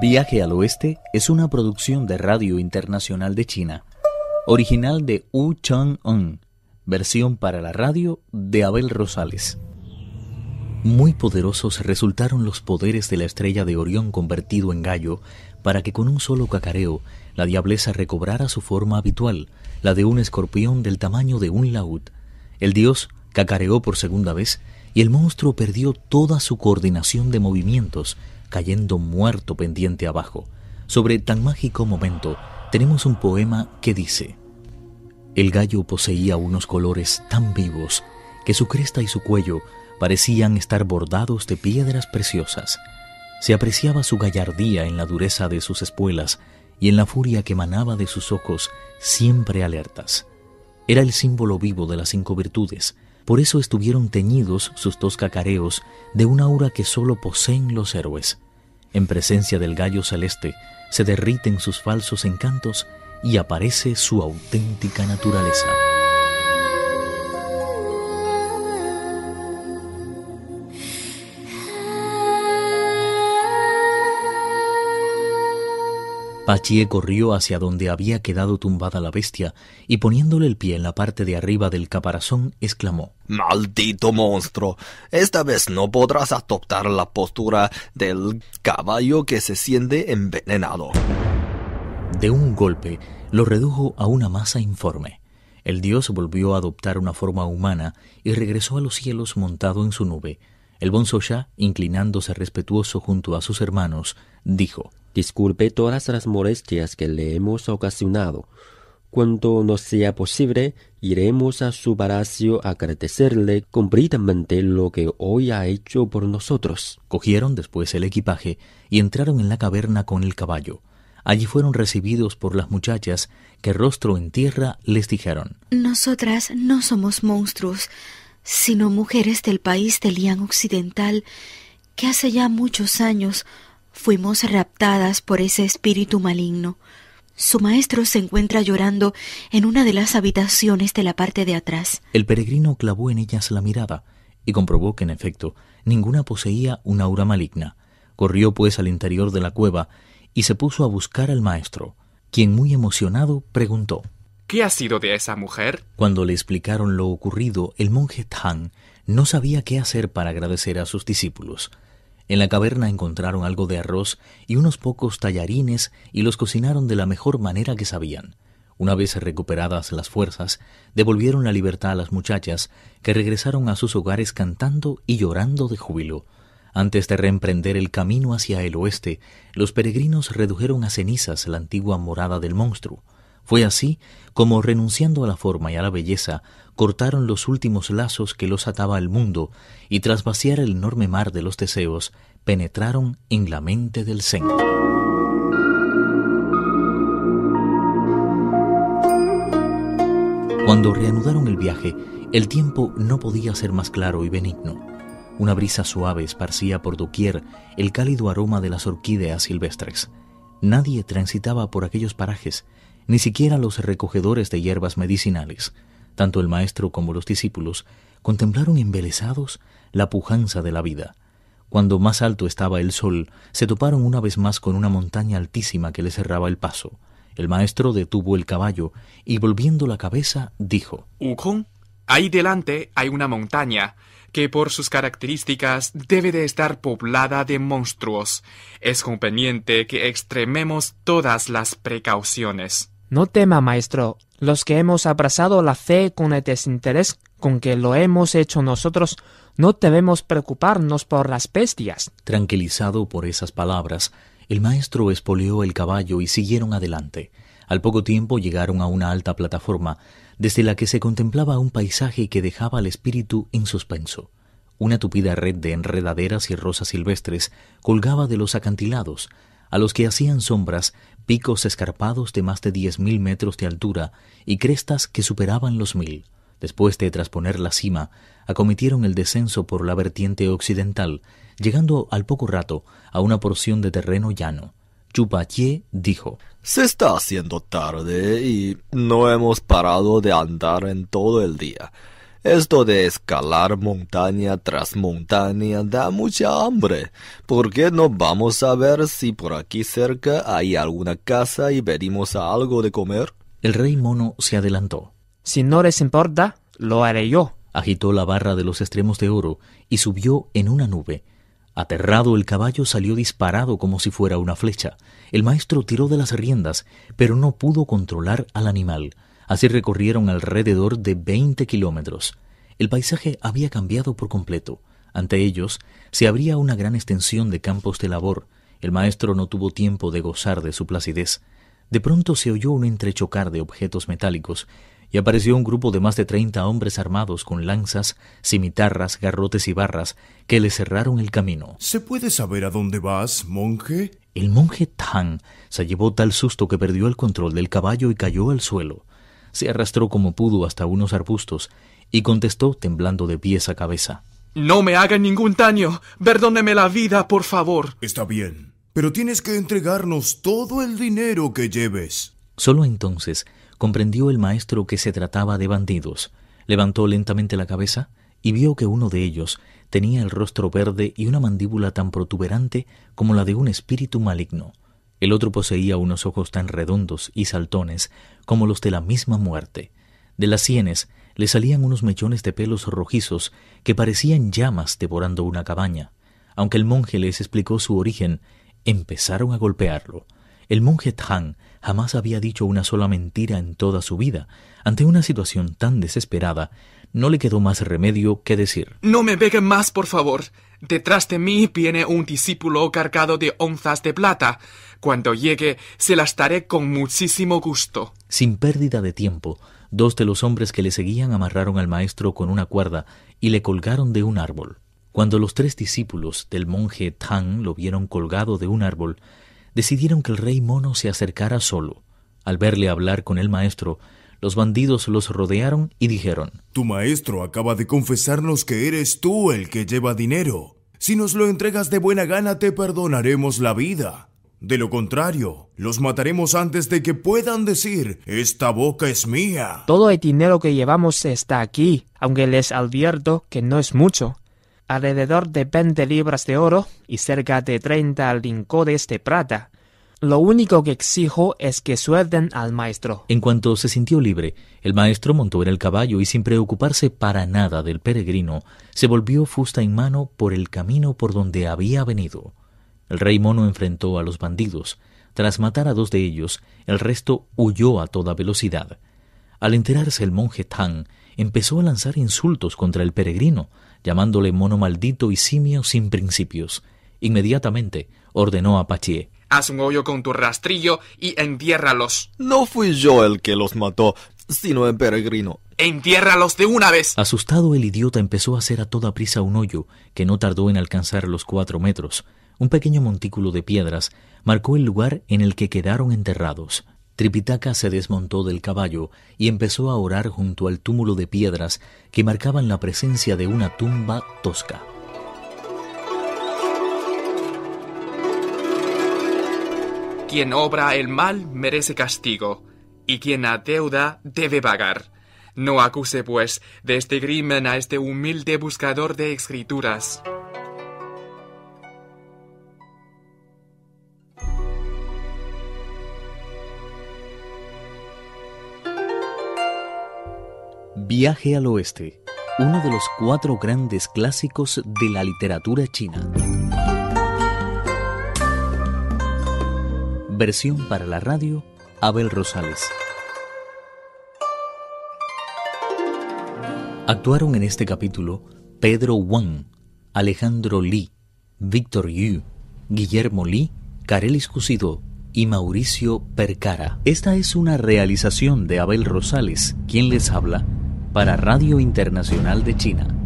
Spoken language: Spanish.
Viaje al Oeste es una producción de Radio Internacional de China, original de Wu Chang-un, versión para la radio de Abel Rosales. Muy poderosos resultaron los poderes de la estrella de Orión convertido en gallo para que con un solo cacareo la diableza recobrara su forma habitual, la de un escorpión del tamaño de un laúd. El dios cacareó por segunda vez y el monstruo perdió toda su coordinación de movimientos, cayendo muerto pendiente abajo. Sobre tan mágico momento tenemos un poema que dice, El gallo poseía unos colores tan vivos que su cresta y su cuello parecían estar bordados de piedras preciosas. Se apreciaba su gallardía en la dureza de sus espuelas y en la furia que emanaba de sus ojos siempre alertas. Era el símbolo vivo de las cinco virtudes, por eso estuvieron teñidos sus dos cacareos de un aura que solo poseen los héroes. En presencia del gallo celeste se derriten sus falsos encantos y aparece su auténtica naturaleza. Pachie corrió hacia donde había quedado tumbada la bestia y poniéndole el pie en la parte de arriba del caparazón, exclamó Maldito monstruo. Esta vez no podrás adoptar la postura del caballo que se siente envenenado. De un golpe lo redujo a una masa informe. El dios volvió a adoptar una forma humana y regresó a los cielos montado en su nube. El ya, inclinándose respetuoso junto a sus hermanos, dijo Disculpe todas las molestias que le hemos ocasionado. Cuando nos sea posible, iremos a su palacio a agradecerle completamente lo que hoy ha hecho por nosotros. Cogieron después el equipaje y entraron en la caverna con el caballo. Allí fueron recibidos por las muchachas que rostro en tierra les dijeron Nosotras no somos monstruos, sino mujeres del país del Lian Occidental, que hace ya muchos años fuimos raptadas por ese espíritu maligno. Su maestro se encuentra llorando en una de las habitaciones de la parte de atrás. El peregrino clavó en ellas la mirada y comprobó que, en efecto, ninguna poseía una aura maligna. Corrió, pues, al interior de la cueva y se puso a buscar al maestro, quien, muy emocionado, preguntó ¿Qué ha sido de esa mujer? Cuando le explicaron lo ocurrido, el monje Tang no sabía qué hacer para agradecer a sus discípulos. En la caverna encontraron algo de arroz y unos pocos tallarines y los cocinaron de la mejor manera que sabían. Una vez recuperadas las fuerzas, devolvieron la libertad a las muchachas, que regresaron a sus hogares cantando y llorando de júbilo. Antes de reemprender el camino hacia el oeste, los peregrinos redujeron a cenizas la antigua morada del monstruo. Fue así como, renunciando a la forma y a la belleza, cortaron los últimos lazos que los ataba al mundo y tras vaciar el enorme mar de los deseos, penetraron en la mente del Zen. Cuando reanudaron el viaje, el tiempo no podía ser más claro y benigno. Una brisa suave esparcía por doquier el cálido aroma de las orquídeas silvestres. Nadie transitaba por aquellos parajes, ni siquiera los recogedores de hierbas medicinales, tanto el maestro como los discípulos, contemplaron embelesados la pujanza de la vida. Cuando más alto estaba el sol, se toparon una vez más con una montaña altísima que le cerraba el paso. El maestro detuvo el caballo y volviendo la cabeza dijo: Ukon, ahí delante hay una montaña que por sus características debe de estar poblada de monstruos. Es conveniente que extrememos todas las precauciones. No tema, maestro, los que hemos abrazado la fe con el desinterés con que lo hemos hecho nosotros, no debemos preocuparnos por las bestias. Tranquilizado por esas palabras, el maestro espoleó el caballo y siguieron adelante. Al poco tiempo llegaron a una alta plataforma, desde la que se contemplaba un paisaje que dejaba al espíritu en suspenso. Una tupida red de enredaderas y rosas silvestres colgaba de los acantilados, a los que hacían sombras picos escarpados de más de diez mil metros de altura y crestas que superaban los mil. Después de trasponer la cima, acometieron el descenso por la vertiente occidental, llegando al poco rato a una porción de terreno llano. Chupachie dijo: Se está haciendo tarde y no hemos parado de andar en todo el día. Esto de escalar montaña tras montaña da mucha hambre. ¿Por qué no vamos a ver si por aquí cerca hay alguna casa y pedimos algo de comer? El rey mono se adelantó. Si no les importa, lo haré yo. Agitó la barra de los extremos de oro y subió en una nube. Aterrado el caballo salió disparado como si fuera una flecha. El maestro tiró de las riendas, pero no pudo controlar al animal. Así recorrieron alrededor de 20 kilómetros. El paisaje había cambiado por completo. Ante ellos se abría una gran extensión de campos de labor. El maestro no tuvo tiempo de gozar de su placidez. De pronto se oyó un entrechocar de objetos metálicos y apareció un grupo de más de treinta hombres armados con lanzas, cimitarras, garrotes y barras que le cerraron el camino. ¿Se puede saber a dónde vas, monje? El monje Tan se llevó tal susto que perdió el control del caballo y cayó al suelo se arrastró como pudo hasta unos arbustos y contestó temblando de pies a cabeza. No me hagan ningún daño. Perdóneme la vida, por favor. Está bien, pero tienes que entregarnos todo el dinero que lleves. Solo entonces comprendió el maestro que se trataba de bandidos. Levantó lentamente la cabeza y vio que uno de ellos tenía el rostro verde y una mandíbula tan protuberante como la de un espíritu maligno. El otro poseía unos ojos tan redondos y saltones como los de la misma muerte. De las sienes le salían unos mechones de pelos rojizos que parecían llamas devorando una cabaña. Aunque el monje les explicó su origen, empezaron a golpearlo. El monje T'an jamás había dicho una sola mentira en toda su vida. Ante una situación tan desesperada, no le quedó más remedio que decir No me peguen más, por favor. Detrás de mí viene un discípulo cargado de onzas de plata. Cuando llegue, se las daré con muchísimo gusto. Sin pérdida de tiempo, dos de los hombres que le seguían amarraron al maestro con una cuerda y le colgaron de un árbol. Cuando los tres discípulos del monje Tang lo vieron colgado de un árbol, decidieron que el rey mono se acercara solo. Al verle hablar con el maestro, los bandidos los rodearon y dijeron, Tu maestro acaba de confesarnos que eres tú el que lleva dinero. Si nos lo entregas de buena gana te perdonaremos la vida. De lo contrario, los mataremos antes de que puedan decir, esta boca es mía. Todo el dinero que llevamos está aquí, aunque les advierto que no es mucho. Alrededor de 20 libras de oro y cerca de 30 lincodes de este plata. Lo único que exijo es que suelten al maestro. En cuanto se sintió libre, el maestro montó en el caballo y sin preocuparse para nada del peregrino, se volvió fusta en mano por el camino por donde había venido. El rey mono enfrentó a los bandidos. Tras matar a dos de ellos, el resto huyó a toda velocidad. Al enterarse el monje Tang, empezó a lanzar insultos contra el peregrino, llamándole mono maldito y simio sin principios. Inmediatamente ordenó a Paché haz un hoyo con tu rastrillo y entiérralos. No fui yo el que los mató, sino el peregrino. ¡Entiérralos de una vez! Asustado, el idiota empezó a hacer a toda prisa un hoyo, que no tardó en alcanzar los cuatro metros. Un pequeño montículo de piedras marcó el lugar en el que quedaron enterrados. Tripitaka se desmontó del caballo y empezó a orar junto al túmulo de piedras que marcaban la presencia de una tumba tosca. Quien obra el mal merece castigo, y quien adeuda debe pagar. No acuse, pues, de este crimen a este humilde buscador de escrituras. Viaje al Oeste, uno de los cuatro grandes clásicos de la literatura china. Versión para la radio, Abel Rosales. Actuaron en este capítulo Pedro Wang, Alejandro Lee, Víctor Yu, Guillermo Li, Carelis Cusido y Mauricio Percara. Esta es una realización de Abel Rosales, quien les habla, para Radio Internacional de China.